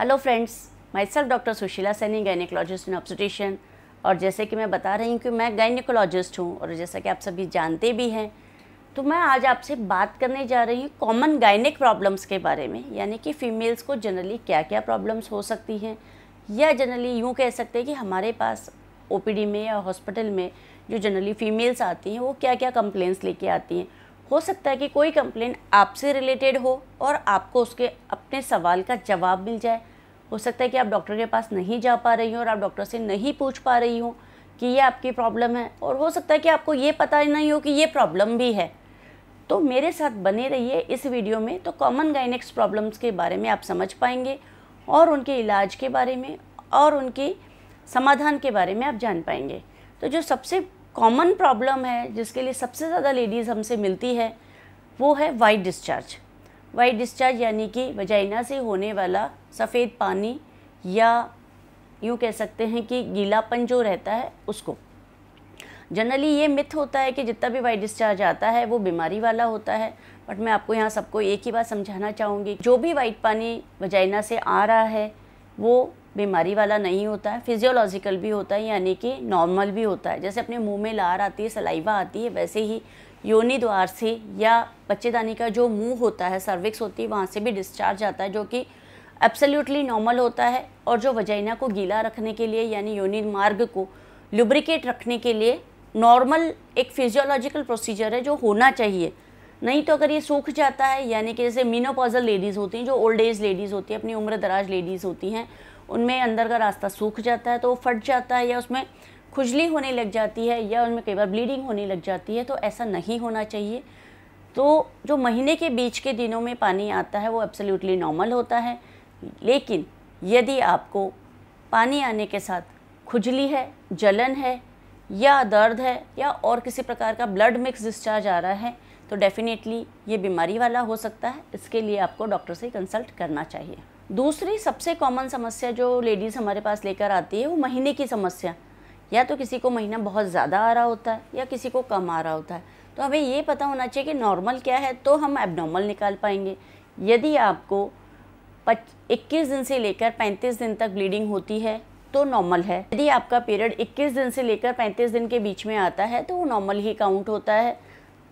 hello friends myself doctor Sushila Saini gynaecologist in obstetrician और जैसे कि मैं बता रही हूँ कि मैं गाइनिकोलॉजिस्ट हूँ और जैसा कि आप सभी जानते भी हैं तो मैं आज आपसे बात करने जा रही हूँ कॉमन गाइनिक प्रॉब्लम्स के बारे में यानी कि फ़ीमेल्स को जनरली क्या क्या प्रॉब्लम्स हो सकती हैं या जनरली यूँ कह सकते हैं कि हमारे पास ओ में या हॉस्पिटल में जो जनरली फ़ीमेल्स आती हैं वो क्या क्या कंप्लेंट्स लेके आती हैं हो सकता है कि कोई कंप्लेंट आपसे रिलेटेड हो और आपको उसके अपने सवाल का जवाब मिल जाए हो सकता है कि आप डॉक्टर के पास नहीं जा पा रही हो और आप डॉक्टर से नहीं पूछ पा रही हो कि ये आपकी प्रॉब्लम है और हो सकता है कि आपको ये पता ही नहीं हो कि ये प्रॉब्लम भी है तो मेरे साथ बने रहिए इस वीडियो में तो कॉमन गाइनेक्स प्रॉब्लम्स के बारे में आप समझ पाएंगे और उनके इलाज के बारे में और उनके समाधान के बारे में आप जान पाएंगे तो जो सबसे कॉमन प्रॉब्लम है जिसके लिए सबसे ज़्यादा लेडीज़ हमसे मिलती है वो है वाइट डिस्चार्ज वाइट डिस्चार्ज यानी कि वजाइना से होने वाला सफ़ेद पानी या यूँ कह सकते हैं कि गीलापन जो रहता है उसको जनरली ये मिथ होता है कि जितना भी वाइट डिस्चार्ज आता है वो बीमारी वाला होता है बट मैं आपको यहाँ सबको एक ही बात समझाना चाहूँगी जो भी वाइट पानी वजाइना से आ रहा है वो बीमारी वाला नहीं होता है फिजियोलॉजिकल भी होता है यानी कि नॉर्मल भी होता है जैसे अपने मुंह में लार आती है सलाइवा आती है वैसे ही योनि द्वार से या बच्चेदानी का जो मुंह होता है सर्विक्स होती है वहाँ से भी डिस्चार्ज आता है जो कि एब्सोल्युटली नॉर्मल होता है और जो वजाइना को गीला रखने के लिए यानी योनि मार्ग को लुब्रिकेट रखने के लिए नॉर्मल एक फिजियोलॉजिकल प्रोसीजर है जो होना चाहिए नहीं तो अगर ये सूख जाता है यानी कि जैसे मीनोपॉजल लेडीज़ होती हैं जो ओल्ड एज लेडीज़ होती हैं अपनी उम्र दराज लेडीज़ होती हैं उनमें अंदर का रास्ता सूख जाता है तो वो फट जाता है या उसमें खुजली होने लग जाती है या उनमें कई बार ब्लीडिंग होने लग जाती है तो ऐसा नहीं होना चाहिए तो जो महीने के बीच के दिनों में पानी आता है वो एब्सोल्युटली नॉर्मल होता है लेकिन यदि आपको पानी आने के साथ खुजली है जलन है या दर्द है या और किसी प्रकार का ब्लड मिक्स डिस्चार्ज आ रहा है तो डेफ़िनेटली ये बीमारी वाला हो सकता है इसके लिए आपको डॉक्टर से कंसल्ट करना चाहिए दूसरी सबसे कॉमन समस्या जो लेडीज़ हमारे पास लेकर आती है वो महीने की समस्या या तो किसी को महीना बहुत ज़्यादा आ रहा होता है या किसी को कम आ रहा होता है तो हमें ये पता होना चाहिए कि नॉर्मल क्या है तो हम एबनॉर्मल निकाल पाएंगे यदि आपको पच इक्कीस दिन से लेकर पैंतीस दिन तक ब्लीडिंग होती है तो नॉर्मल है यदि आपका पीरियड 21 दिन से लेकर 35 दिन के बीच में आता है तो वो नॉर्मल ही काउंट होता है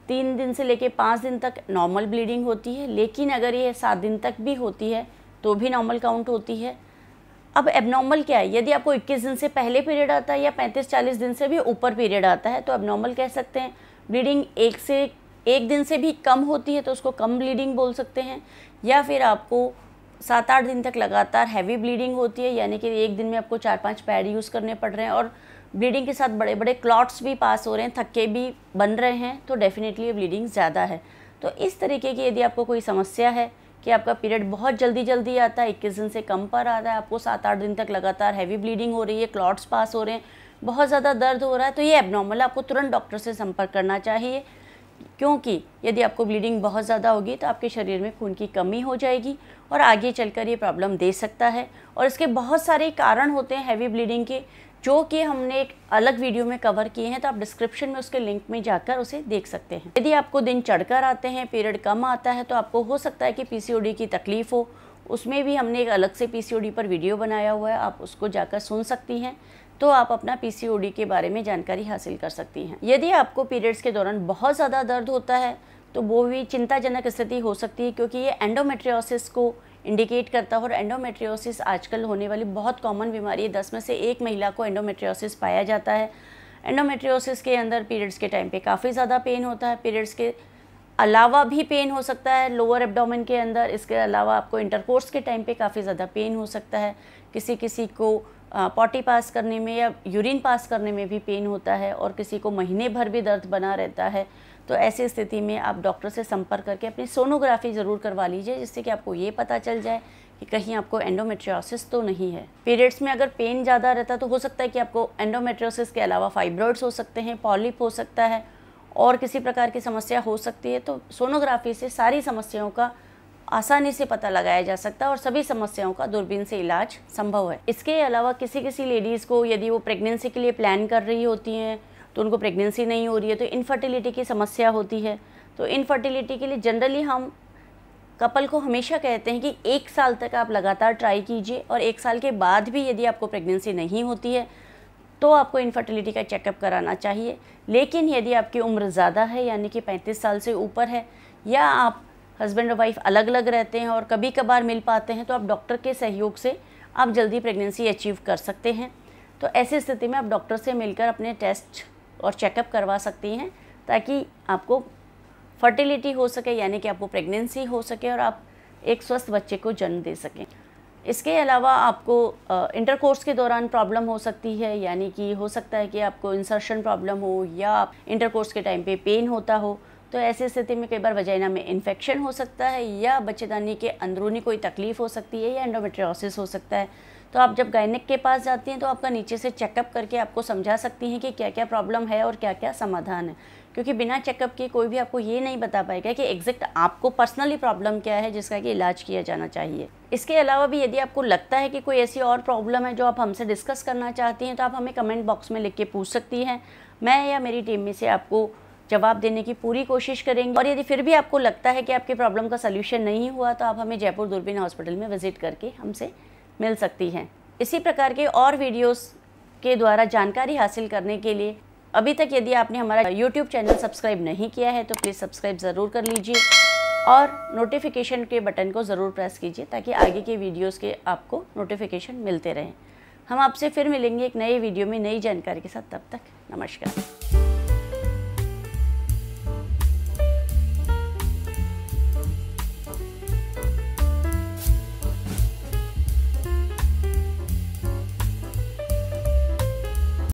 तीन दिन से लेकर पाँच दिन तक नॉर्मल ब्लीडिंग होती है लेकिन अगर ये सात दिन तक भी होती है तो भी नॉर्मल काउंट होती है अब एबनॉर्मल क्या है यदि आपको 21 दिन से पहले पीरियड आता है या 35-40 दिन से भी ऊपर पीरियड आता है तो एबनॉर्मल कह सकते हैं ब्लीडिंग एक से एक दिन से भी कम होती है तो उसको कम ब्लीडिंग बोल सकते हैं या फिर आपको सात आठ दिन तक लगातार हैवी ब्लीडिंग होती है यानी कि एक दिन में आपको चार पाँच पैड यूज़ करने पड़ रहे हैं और ब्लीडिंग के साथ बड़े बड़े क्लॉट्स भी पास हो रहे हैं थक्के भी बन रहे हैं तो डेफ़िनेटली ब्लीडिंग ज़्यादा है तो इस तरीके की यदि आपको कोई समस्या है कि आपका पीरियड बहुत जल्दी जल्दी आता है इक्कीस दिन से कम पर आता है आपको सात आठ दिन तक लगातार हैवी ब्लीडिंग हो रही है क्लॉट्स पास हो रहे हैं बहुत ज़्यादा दर्द हो रहा है तो ये एबनॉर्मल है आपको तुरंत डॉक्टर से संपर्क करना चाहिए क्योंकि यदि आपको ब्लीडिंग बहुत ज़्यादा होगी तो आपके शरीर में खून की कमी हो जाएगी और आगे चलकर ये प्रॉब्लम दे सकता है और इसके बहुत सारे कारण होते हैं हैवी ब्लीडिंग के जो कि हमने एक अलग वीडियो में कवर किए हैं तो आप डिस्क्रिप्शन में उसके लिंक में जाकर उसे देख सकते हैं यदि आपको दिन चढ़कर आते हैं पीरियड कम आता है तो आपको हो सकता है कि पीसीओडी की तकलीफ़ हो उसमें भी हमने एक अलग से पीसीओडी पर वीडियो बनाया हुआ है आप उसको जाकर सुन सकती हैं तो आप अपना पी के बारे में जानकारी हासिल कर सकती हैं यदि आपको पीरियड्स के दौरान बहुत ज़्यादा दर्द होता है तो वो भी चिंताजनक स्थिति हो सकती है क्योंकि ये एंडोमेट्रियोसिस को इंडिकेट करता है और एंडोमेट्रियोसिस आजकल होने वाली बहुत कॉमन बीमारी है दस में से एक महिला को एंडोमेट्रियोसिस पाया जाता है एंडोमेट्रियोसिस के अंदर पीरियड्स के टाइम पे काफ़ी ज़्यादा पेन होता है पीरियड्स के अलावा भी पेन हो सकता है लोअर एब्डोमेन के अंदर इसके अलावा आपको इंटरकोर्स के टाइम पे काफ़ी ज़्यादा पेन हो सकता है किसी किसी को पॉटी पास करने में या यूरिन पास करने में भी पेन होता है और किसी को महीने भर भी दर्द बना रहता है तो ऐसी स्थिति में आप डॉक्टर से संपर्क करके अपनी सोनोग्राफी ज़रूर करवा लीजिए जिससे कि आपको ये पता चल जाए कि कहीं आपको एंडोमेट्रियोसिस तो नहीं है पीरियड्स में अगर पेन ज़्यादा रहता है तो हो सकता है कि आपको एंडोमेट्रियोसिस के अलावा फाइब्रॉइड्स हो सकते हैं पॉलिप हो सकता है और किसी प्रकार की समस्या हो सकती है तो सोनोग्राफी से सारी समस्याओं का आसानी से पता लगाया जा सकता है और सभी समस्याओं का दूरबीन से इलाज संभव है इसके अलावा किसी किसी लेडीज़ को यदि वो प्रेगनेंसी के लिए प्लान कर रही होती हैं तो उनको प्रेगनेंसी नहीं हो रही है तो इनफर्टिलिटी की समस्या होती है तो इनफर्टिलिटी के लिए जनरली हम कपल को हमेशा कहते हैं कि एक साल तक आप लगातार ट्राई कीजिए और एक साल के बाद भी यदि आपको प्रेगनेंसी नहीं होती है तो आपको इनफर्टिलिटी का चेकअप कराना चाहिए लेकिन यदि आपकी उम्र ज़्यादा है यानी कि 35 साल से ऊपर है या आप हस्बैंड और वाइफ अलग अलग रहते हैं और कभी कभार मिल पाते हैं तो आप डॉक्टर के सहयोग से आप जल्दी प्रेगनेंसी अचीव कर सकते हैं तो ऐसी स्थिति में आप डॉक्टर से मिलकर अपने टेस्ट और चेकअप करवा सकती हैं ताकि आपको फर्टिलिटी हो सके यानी कि आपको प्रेगनेंसी हो सके और आप एक स्वस्थ बच्चे को जन्म दे सकें इसके अलावा आपको इंटरकोर्स के दौरान प्रॉब्लम हो सकती है यानी कि हो सकता है कि आपको इंसर्शन प्रॉब्लम हो या आप इंटरकोर्स के टाइम पे पेन होता हो तो ऐसी स्थिति में कई बार वजाइना में इन्फेक्शन हो सकता है या बच्चेदानी के अंदरूनी कोई तकलीफ़ हो सकती है या एंडोमेट्रियोसिस हो सकता है तो आप जब गायनिक के पास जाती हैं तो आपका नीचे से चेकअप करके आपको समझा सकती हैं कि क्या क्या प्रॉब्लम है और क्या क्या समाधान है क्योंकि बिना चेकअप के कोई भी आपको ये नहीं बता पाएगा कि एग्जैक्ट आपको पर्सनली प्रॉब्लम क्या है जिसका कि इलाज किया जाना चाहिए इसके अलावा भी यदि आपको लगता है कि कोई ऐसी और प्रॉब्लम है जो आप हमसे डिस्कस करना चाहती हैं तो आप हमें कमेंट बॉक्स में लिख के पूछ सकती हैं मैं या मेरी टीम में से आपको जवाब देने की पूरी कोशिश करेंगे और यदि फिर भी आपको लगता है कि आपकी प्रॉब्लम का सलूशन नहीं हुआ तो आप हमें जयपुर दूरबीन हॉस्पिटल में विज़िट करके हमसे मिल सकती हैं इसी प्रकार के और वीडियोस के द्वारा जानकारी हासिल करने के लिए अभी तक यदि आपने हमारा YouTube चैनल सब्सक्राइब नहीं किया है तो प्लीज़ सब्सक्राइब ज़रूर कर लीजिए और नोटिफिकेशन के बटन को ज़रूर प्रेस कीजिए ताकि आगे के वीडियोस के आपको नोटिफिकेशन मिलते रहें हम आपसे फिर मिलेंगे एक नए वीडियो में नई जानकारी के साथ तब तक नमस्कार